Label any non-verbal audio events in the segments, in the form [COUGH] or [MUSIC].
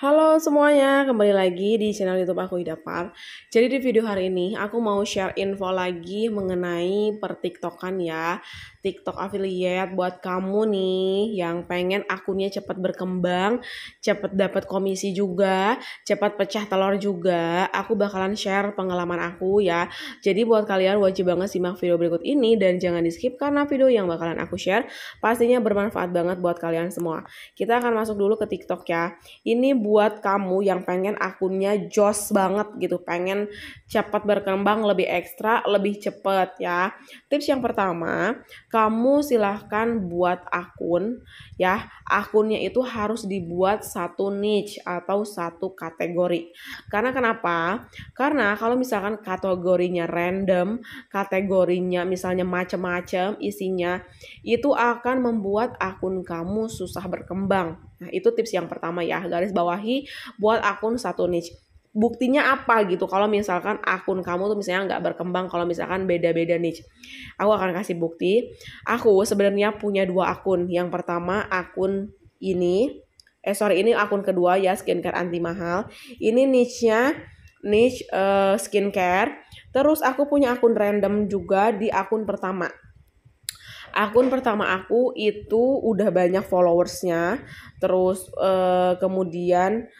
Halo semuanya, kembali lagi di channel YouTube aku Ida Idapar. Jadi di video hari ini aku mau share info lagi mengenai pertiktokan ya. TikTok affiliate buat kamu nih yang pengen akunnya cepat berkembang, cepat dapat komisi juga, cepat pecah telur juga. Aku bakalan share pengalaman aku ya. Jadi buat kalian wajib banget simak video berikut ini dan jangan di skip karena video yang bakalan aku share pastinya bermanfaat banget buat kalian semua. Kita akan masuk dulu ke TikTok ya. Ini buat kamu yang pengen akunnya jos banget gitu, pengen cepat berkembang lebih ekstra, lebih cepat ya. Tips yang pertama, kamu silahkan buat akun ya akunnya itu harus dibuat satu niche atau satu kategori karena kenapa karena kalau misalkan kategorinya random kategorinya misalnya macam-macam isinya itu akan membuat akun kamu susah berkembang nah itu tips yang pertama ya garis bawahi buat akun satu niche buktinya apa gitu kalau misalkan akun kamu tuh misalnya nggak berkembang kalau misalkan beda-beda niche aku akan kasih bukti aku sebenarnya punya dua akun yang pertama akun ini eh sorry ini akun kedua ya skincare anti mahal ini niche-nya niche uh, skincare terus aku punya akun random juga di akun pertama akun pertama aku itu udah banyak followersnya terus uh, kemudian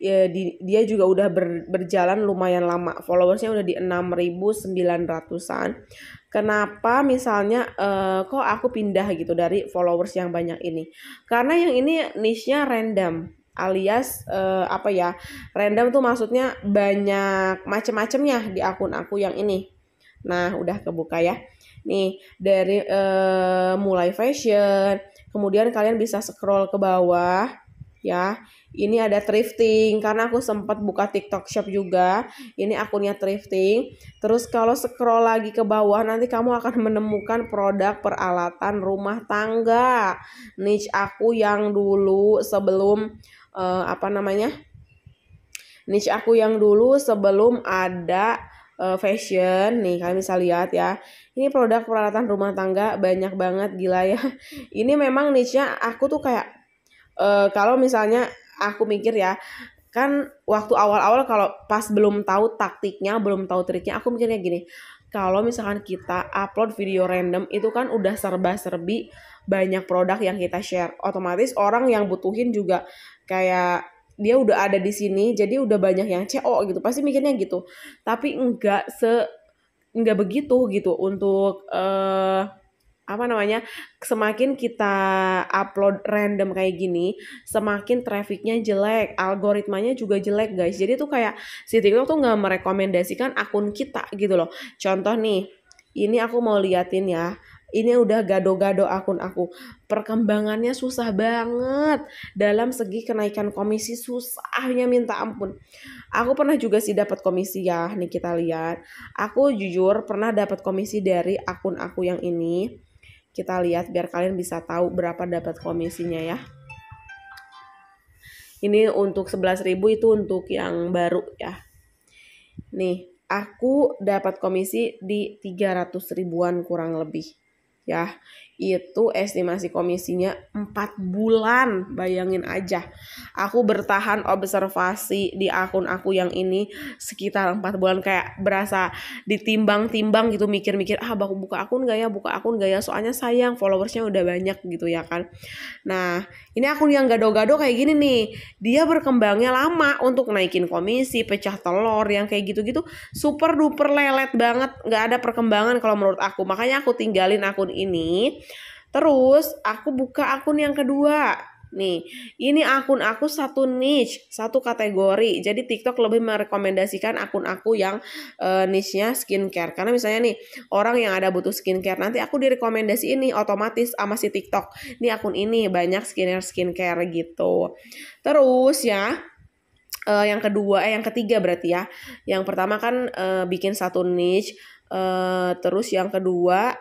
ya, di, dia juga udah ber, berjalan lumayan lama followersnya udah di 6.900an kenapa misalnya uh, kok aku pindah gitu dari followers yang banyak ini karena yang ini niche-nya random alias uh, apa ya random tuh maksudnya banyak macem-macemnya di akun aku yang ini nah udah kebuka ya nih dari uh, mulai fashion kemudian kalian bisa scroll ke bawah ya. Ini ada thrifting karena aku sempat buka TikTok Shop juga. Ini akunnya thrifting. Terus kalau scroll lagi ke bawah nanti kamu akan [LAUGHS] menemukan produk peralatan rumah tangga. Niche aku yang dulu sebelum uh, apa namanya? Niche aku yang dulu sebelum ada uh, fashion nih kalian bisa lihat ya ini produk peralatan rumah tangga banyak banget gila ya [LAUGHS] ini memang niche nya aku tuh kayak uh, kalau misalnya aku mikir ya kan waktu awal-awal kalau pas belum tahu taktiknya belum tahu triknya aku mikirnya gini kalau misalkan kita upload video random itu kan udah serba-serbi banyak produk yang kita share otomatis orang yang butuhin juga kayak dia udah ada di sini jadi udah banyak yang CO gitu pasti mikirnya gitu tapi enggak se enggak begitu gitu untuk uh, apa namanya semakin kita upload random kayak gini semakin trafficnya jelek algoritmanya juga jelek guys jadi tuh kayak si TikTok tuh nggak merekomendasikan akun kita gitu loh contoh nih ini aku mau liatin ya ini udah gado-gado akun aku perkembangannya susah banget dalam segi kenaikan komisi susahnya minta ampun aku pernah juga sih dapat komisi ya nih kita lihat aku jujur pernah dapat komisi dari akun aku yang ini kita lihat biar kalian bisa tahu berapa dapat komisinya ya ini untuk 11.000 itu untuk yang baru ya nih aku dapat komisi di 300 ribuan kurang lebih ya itu estimasi komisinya 4 bulan bayangin aja aku bertahan observasi di akun aku yang ini sekitar 4 bulan kayak berasa ditimbang-timbang gitu mikir-mikir ah aku buka akun gak ya buka akun gak ya soalnya sayang followersnya udah banyak gitu ya kan nah ini akun yang gado-gado kayak gini nih dia berkembangnya lama untuk naikin komisi pecah telur yang kayak gitu-gitu super duper lelet banget gak ada perkembangan kalau menurut aku makanya aku tinggalin akun ini Terus aku buka akun yang kedua. Nih, ini akun aku satu niche, satu kategori. Jadi TikTok lebih merekomendasikan akun aku yang e, niche-nya skincare. Karena misalnya nih, orang yang ada butuh skincare, nanti aku direkomendasi ini otomatis sama si TikTok. Ini akun ini banyak skincare-skincare gitu. Terus ya, eh, yang kedua, eh yang ketiga berarti ya. Yang pertama kan eh, bikin satu niche, uh, terus yang kedua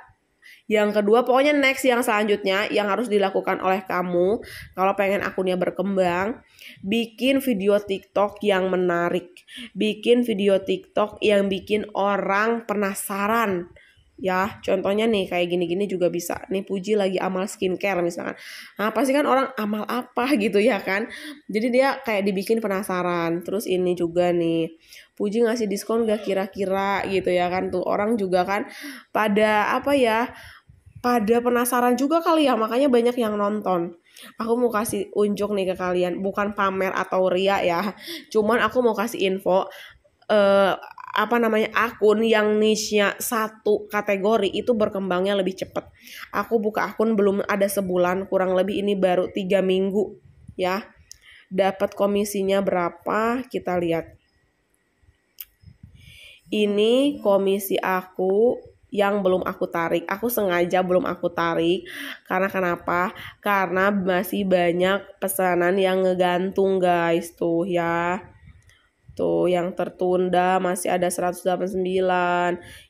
yang kedua, pokoknya next yang selanjutnya yang harus dilakukan oleh kamu kalau pengen akunnya berkembang, bikin video TikTok yang menarik. Bikin video TikTok yang bikin orang penasaran. Ya, contohnya nih kayak gini-gini juga bisa. Nih Puji lagi amal skincare misalkan. Nah, pasti kan orang amal apa [LAUGHS] gitu ya kan. Jadi dia kayak dibikin penasaran. Terus ini juga nih Puji ngasih diskon gak kira-kira gitu ya kan tuh orang juga kan pada apa ya pada penasaran juga kali ya makanya banyak yang nonton aku mau kasih unjuk nih ke kalian bukan pamer atau ria ya cuman aku mau kasih info uh, apa namanya akun yang niche satu kategori itu berkembangnya lebih cepat. Aku buka akun belum ada sebulan, kurang lebih ini baru tiga minggu ya. Dapat komisinya berapa? Kita lihat. Ini komisi aku yang belum aku tarik. Aku sengaja belum aku tarik karena kenapa? Karena masih banyak pesanan yang ngegantung guys tuh ya. Tuh yang tertunda masih ada 189,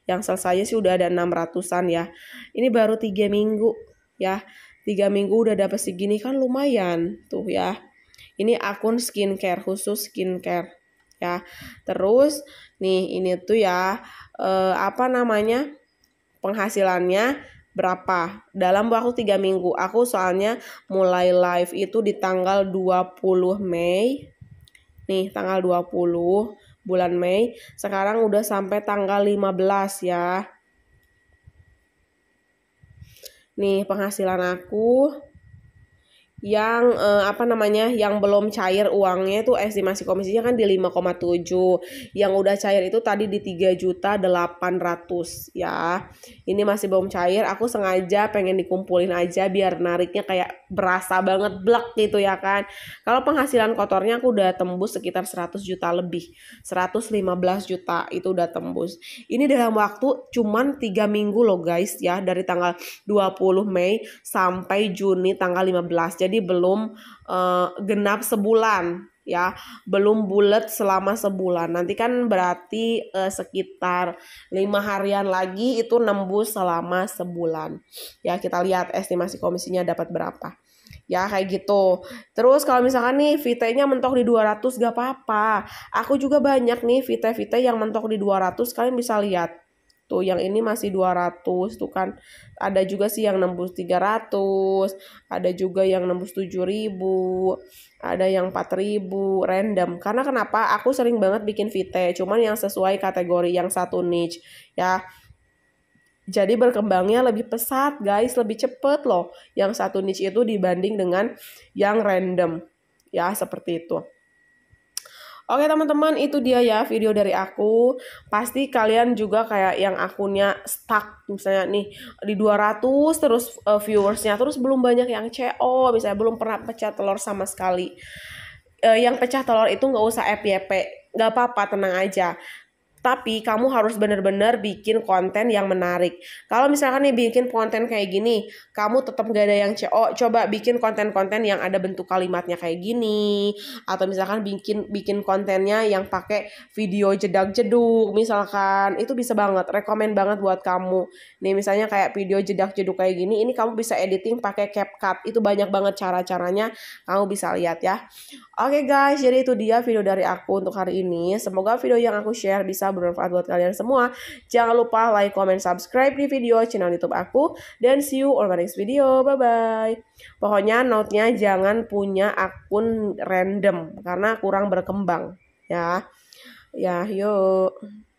yang selesai sih udah ada 600-an ya. Ini baru 3 minggu ya. 3 minggu udah dapat segini kan lumayan tuh ya. Ini akun skincare khusus skincare ya. Terus nih ini tuh ya eh, apa namanya? penghasilannya berapa dalam waktu tiga minggu. Aku soalnya mulai live itu di tanggal 20 Mei. Nih, tanggal 20 bulan Mei. Sekarang udah sampai tanggal 15 ya. Nih, penghasilan aku yang eh, apa namanya yang belum cair uangnya itu estimasi komisinya kan di 5,7 yang udah cair itu tadi di 3 juta 800 ya ini masih belum cair aku sengaja pengen dikumpulin aja biar nariknya kayak berasa banget blek gitu ya kan. Kalau penghasilan kotornya aku udah tembus sekitar 100 juta lebih. 115 juta itu udah tembus. Ini dalam waktu cuman 3 minggu loh guys ya dari tanggal 20 Mei sampai Juni tanggal 15. Jadi belum uh, genap sebulan ya belum bulat selama sebulan nanti kan berarti eh, sekitar lima harian lagi itu nembus selama sebulan ya kita lihat estimasi komisinya dapat berapa ya kayak gitu terus kalau misalkan nih VT-nya mentok di 200 gak apa-apa aku juga banyak nih VT-VT yang mentok di 200 kalian bisa lihat tuh yang ini masih 200 tuh kan ada juga sih yang nembus 300 ada juga yang nembus 7000 ada yang 4000 random karena kenapa aku sering banget bikin vite cuman yang sesuai kategori yang satu niche ya jadi berkembangnya lebih pesat guys, lebih cepet loh yang satu niche itu dibanding dengan yang random. Ya seperti itu. Oke teman-teman itu dia ya video dari aku Pasti kalian juga kayak yang akunnya stuck Misalnya nih di 200 terus uh, viewersnya Terus belum banyak yang CO Misalnya belum pernah pecah telur sama sekali uh, Yang pecah telur itu nggak usah FYP Gak apa-apa tenang aja tapi kamu harus benar-benar bikin konten yang menarik kalau misalkan nih bikin konten kayak gini kamu tetap gak ada yang CO coba bikin konten-konten yang ada bentuk kalimatnya kayak gini atau misalkan bikin bikin kontennya yang pakai video jedak jeduk misalkan itu bisa banget rekomend banget buat kamu nih misalnya kayak video jedak jeduk kayak gini ini kamu bisa editing pakai CapCut itu banyak banget cara-caranya kamu bisa lihat ya oke okay guys jadi itu dia video dari aku untuk hari ini semoga video yang aku share bisa bermanfaat buat kalian semua. Jangan lupa like, comment, subscribe di video channel YouTube aku. Dan see you on my next video. Bye-bye. Pokoknya note-nya jangan punya akun random karena kurang berkembang ya. Ya, yuk.